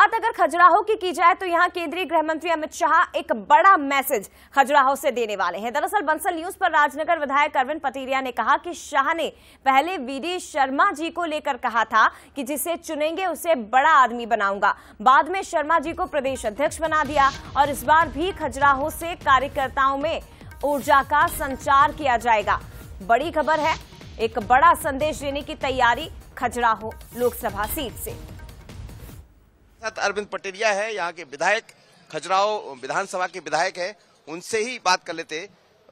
बात अगर खजुराहो की की जाए तो यहाँ केंद्रीय गृह मंत्री अमित शाह एक बड़ा मैसेज खजुराहो से देने वाले हैं दरअसल बंसल न्यूज पर राजनगर विधायक अरविंद पटेरिया ने कहा कि शाह ने पहले वीडी शर्मा जी को लेकर कहा था कि जिसे चुनेंगे उसे बड़ा आदमी बनाऊंगा बाद में शर्मा जी को प्रदेश अध्यक्ष बना दिया और इस बार भी खजुराहो से कार्यकर्ताओं में ऊर्जा का संचार किया जाएगा बड़ी खबर है एक बड़ा संदेश देने की तैयारी खजुराहो लोकसभा सीट से साथ अरविंद पटेलिया है यहाँ के विधायक खजुराहो विधानसभा के विधायक है उनसे ही बात कर लेते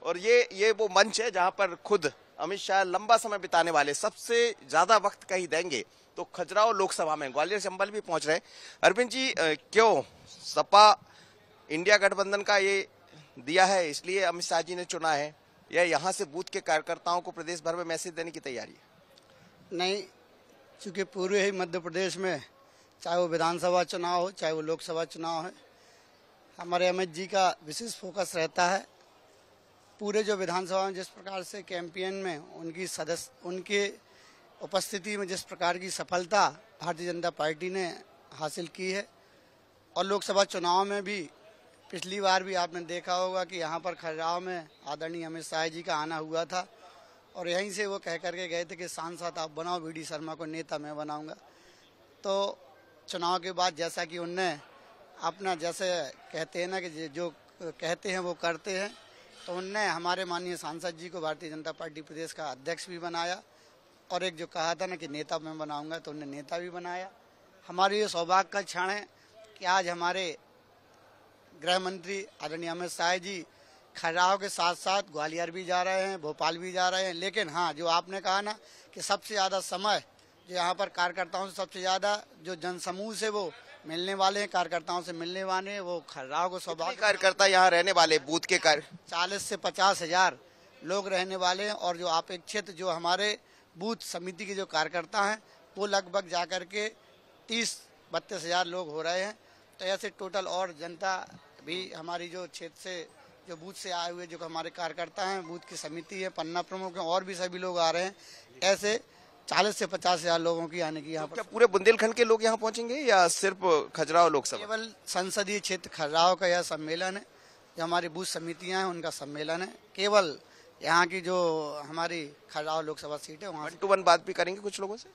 और ये ये वो मंच है जहाँ पर खुद अमित शाह लंबा समय बिताने वाले सबसे ज्यादा वक्त कहीं देंगे तो खजुराहो लोकसभा में ग्वालियर चंबल भी पहुंच रहे अरविंद जी क्यों सपा इंडिया गठबंधन का ये दिया है इसलिए अमित शाह जी ने चुना है या यहाँ से बूथ के कार्यकर्ताओं को प्रदेश भर में मैसेज देने की तैयारी है नहीं चूंकि पूर्व ही मध्य प्रदेश में चाहे वो विधानसभा चुनाव हो चाहे वो लोकसभा चुनाव है हमारे अमित जी का विशेष फोकस रहता है पूरे जो विधानसभा में जिस प्रकार से कैंपेन में उनकी सदस्य उनके उपस्थिति में जिस प्रकार की सफलता भारतीय जनता पार्टी ने हासिल की है और लोकसभा चुनाव में भी पिछली बार भी आपने देखा होगा कि यहाँ पर खजराव में आदरणीय अमित शाह जी का आना हुआ था और यहीं से वो कह करके गए थे कि सांसद आप बनाओ वी शर्मा को नेता मैं बनाऊँगा तो चुनाव के बाद जैसा कि उनने अपना जैसे कहते हैं ना कि जो कहते हैं वो करते हैं तो उनने हमारे माननीय सांसद जी को भारतीय जनता पार्टी प्रदेश का अध्यक्ष भी बनाया और एक जो कहा था ना कि नेता मैं बनाऊंगा तो उनने नेता भी बनाया हमारे ये सौभाग्य का क्षण है कि आज हमारे गृह मंत्री आदरणीय अमित शाह जी खजराव के साथ साथ ग्वालियर भी जा रहे हैं भोपाल भी जा रहे हैं लेकिन हाँ जो आपने कहा ना कि सबसे ज़्यादा समय यहाँ पर कार्यकर्ताओं से सबसे ज़्यादा जो जनसमूह से वो मिलने वाले हैं कार्यकर्ताओं से मिलने वाले हैं वो खर्राव को स्वभाव कार्यकर्ता यहाँ रहने वाले बूथ के कार्य चालीस से पचास हजार लोग रहने वाले हैं और जो अपेक्षित जो हमारे बूथ समिति के जो कार्यकर्ता हैं वो लगभग जा कर के तीस बत्तीस हजार लोग हो रहे हैं तो ऐसे टोटल और जनता भी हमारी जो क्षेत्र से जो बूथ से आए हुए जो हमारे कार्यकर्ता हैं बूथ की समिति है पन्ना प्रमुख है और भी सभी लोग आ रहे हैं ऐसे चालीस से पचास हजार लोगों की आने की यहाँ तो पूरे बुंदेलखंड के लोग यहाँ पहुँचेंगे या सिर्फ खजुराहो लोकसभा केवल संसदीय क्षेत्र खजुराहो का यह सम्मेलन है जो हमारी बूथ समितियाँ हैं उनका सम्मेलन है केवल यहाँ की जो हमारी खजुराहो लोकसभा सीट है वहाँ टू वन बात भी करेंगे कुछ लोगों से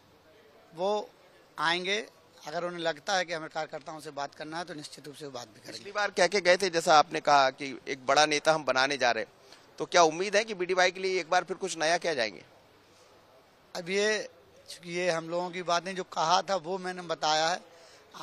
वो आएंगे अगर उन्हें लगता है कि हमें कार्यकर्ताओं से बात करना है तो निश्चित रूप से बात भी करेंगे पिछली बार क्या क्या गए थे जैसा आपने कहा कि एक बड़ा नेता हम बनाने जा रहे हैं तो क्या उम्मीद है कि बी के लिए एक बार फिर कुछ नया क्या जाएंगे अब ये चूँकि ये हम लोगों की बात नहीं जो कहा था वो मैंने बताया है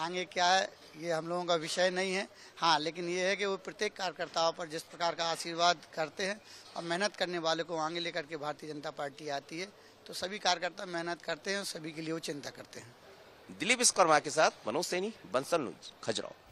आगे क्या है ये हम लोगों का विषय नहीं है हाँ लेकिन ये है कि वो प्रत्येक कार्यकर्ताओं पर जिस प्रकार का आशीर्वाद करते हैं और मेहनत करने वाले को आगे लेकर के भारतीय जनता पार्टी आती है तो सभी कार्यकर्ता मेहनत करते हैं और सभी के लिए वो चिंता करते हैं दिलीप विश्वकर्मा के साथ मनोज सैनी बंसल न्यूज खजुराहो